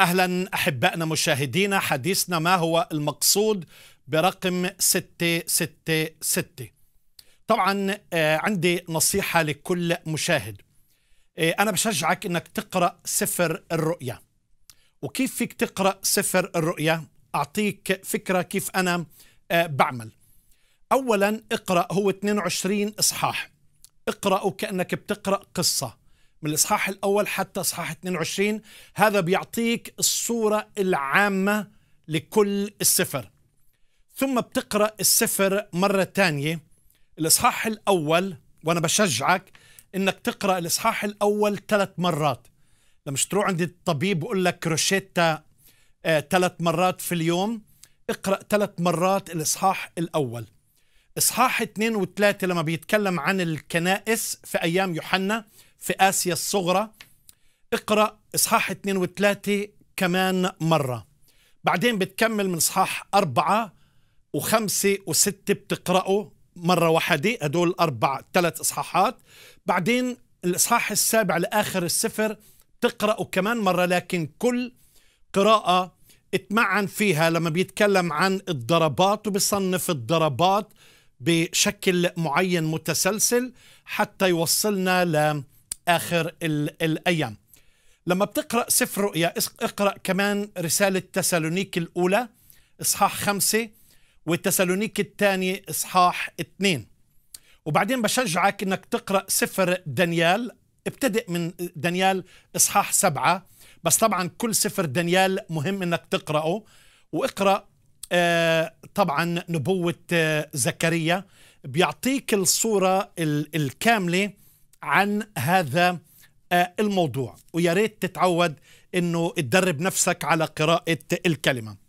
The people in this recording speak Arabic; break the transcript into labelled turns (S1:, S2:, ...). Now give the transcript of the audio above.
S1: اهلا احبائنا مشاهدينا حديثنا ما هو المقصود برقم 666 طبعا آه، عندي نصيحه لكل مشاهد آه، انا بشجعك انك تقرا سفر الرؤيا وكيف فيك تقرا سفر الرؤيا اعطيك فكره كيف انا آه، بعمل اولا اقرا هو 22 اصحاح اقرا وكانك بتقرا قصه من الإصحاح الأول حتى إصحاح 22 هذا بيعطيك الصورة العامة لكل السفر ثم بتقرأ السفر مرة تانية الإصحاح الأول وأنا بشجعك إنك تقرأ الإصحاح الأول ثلاث مرات لما تروح عند الطبيب بقول لك روشيتا آه، ثلاث مرات في اليوم اقرأ ثلاث مرات الإصحاح الأول إصحاح اثنين وثلاثة لما بيتكلم عن الكنائس في أيام يوحنا في آسيا الصغرى اقرأ إصحاح اثنين وثلاثة كمان مرة بعدين بتكمل من إصحاح أربعة وخمسة وستة بتقرأه مرة واحدة هدول أربع ثلاث إصحاحات بعدين الإصحاح السابع لآخر السفر تقرأه كمان مرة لكن كل قراءة اتمعن فيها لما بيتكلم عن الضربات وبصنف الضربات بشكل معين متسلسل حتى يوصلنا لآخر الأيام لما بتقرأ سفر رؤيا اقرأ كمان رسالة تسالونيك الأولى إصحاح خمسة والتسالونيك الثاني إصحاح اثنين وبعدين بشجعك أنك تقرأ سفر دانيال ابتدئ من دانيال إصحاح سبعة بس طبعا كل سفر دانيال مهم أنك تقرأه واقرأ آه، طبعا نبوة آه، زكريا بيعطيك الصورة الكاملة عن هذا آه، الموضوع ويا ريت تتعود انه تدرب نفسك على قراءة الكلمة